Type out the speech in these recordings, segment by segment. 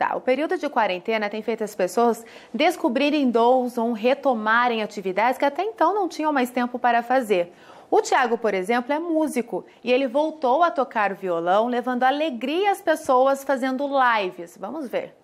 Tá, o período de quarentena tem feito as pessoas descobrirem dons ou retomarem atividades que até então não tinham mais tempo para fazer. O Tiago, por exemplo, é músico e ele voltou a tocar violão, levando alegria às pessoas fazendo lives. Vamos ver.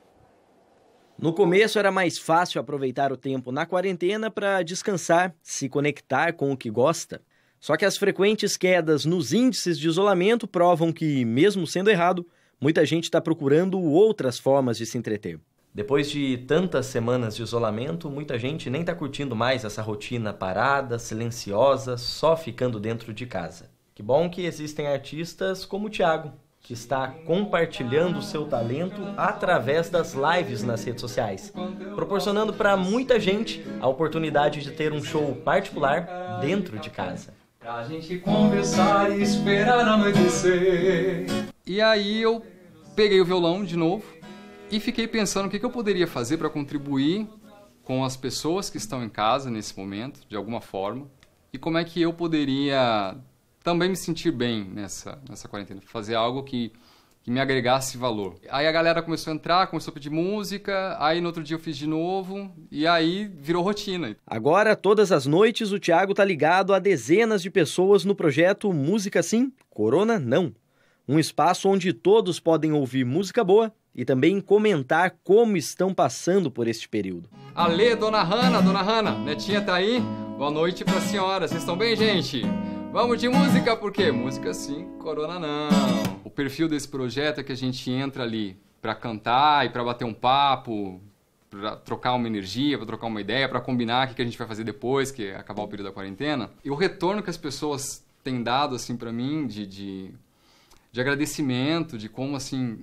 No começo era mais fácil aproveitar o tempo na quarentena para descansar, se conectar com o que gosta. Só que as frequentes quedas nos índices de isolamento provam que, mesmo sendo errado, muita gente está procurando outras formas de se entreter. Depois de tantas semanas de isolamento, muita gente nem está curtindo mais essa rotina parada, silenciosa, só ficando dentro de casa. Que bom que existem artistas como o Thiago, que está compartilhando seu talento através das lives nas redes sociais, proporcionando para muita gente a oportunidade de ter um show particular dentro de casa. Pra gente conversar e esperar anoitecer. E aí eu peguei o violão de novo e fiquei pensando o que, que eu poderia fazer para contribuir com as pessoas que estão em casa nesse momento, de alguma forma, e como é que eu poderia também me sentir bem nessa, nessa quarentena, fazer algo que, que me agregasse valor. Aí a galera começou a entrar, começou a pedir música, aí no outro dia eu fiz de novo, e aí virou rotina. Agora, todas as noites, o Thiago tá ligado a dezenas de pessoas no projeto Música Sim, Corona Não um espaço onde todos podem ouvir música boa e também comentar como estão passando por este período. Alê, dona Hanna, dona Hanna, netinha tá aí? Boa noite pra senhora, vocês estão bem, gente? Vamos de música, porque música sim, corona não. O perfil desse projeto é que a gente entra ali para cantar e para bater um papo, para trocar uma energia, para trocar uma ideia, para combinar o que a gente vai fazer depois que é acabar o período da quarentena. E o retorno que as pessoas têm dado assim para mim de, de de agradecimento, de como assim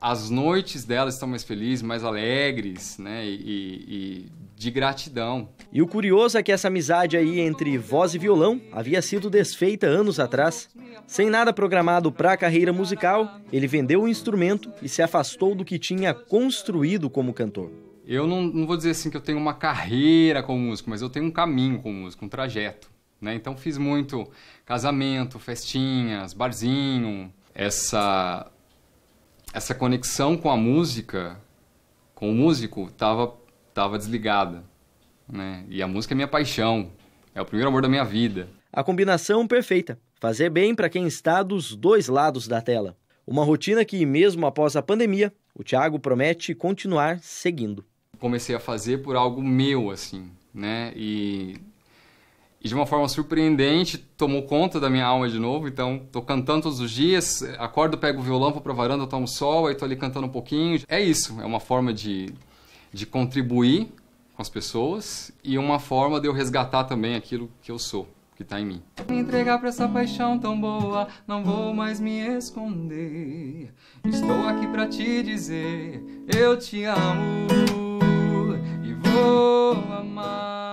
as noites delas estão mais felizes, mais alegres, né? E, e, de gratidão. E o curioso é que essa amizade aí entre voz e violão havia sido desfeita anos atrás. Sem nada programado para a carreira musical, ele vendeu o instrumento e se afastou do que tinha construído como cantor. Eu não, não vou dizer assim que eu tenho uma carreira como músico, mas eu tenho um caminho como músico, um trajeto. Né? Então fiz muito casamento, festinhas, barzinho, essa essa conexão com a música, com o músico, tava tava desligada, né? E a música é minha paixão, é o primeiro amor da minha vida. A combinação perfeita, fazer bem para quem está dos dois lados da tela. Uma rotina que mesmo após a pandemia, o Thiago promete continuar seguindo. Comecei a fazer por algo meu assim, né? E e de uma forma surpreendente tomou conta da minha alma de novo. Então, tô cantando todos os dias, acordo, pego o violão, vou pra varanda, tomo sol, aí tô ali cantando um pouquinho. É isso, é uma forma de, de contribuir com as pessoas e uma forma de eu resgatar também aquilo que eu sou, que tá em mim. Me entregar pra essa paixão tão boa, não vou mais me esconder. Estou aqui pra te dizer, eu te amo e vou amar.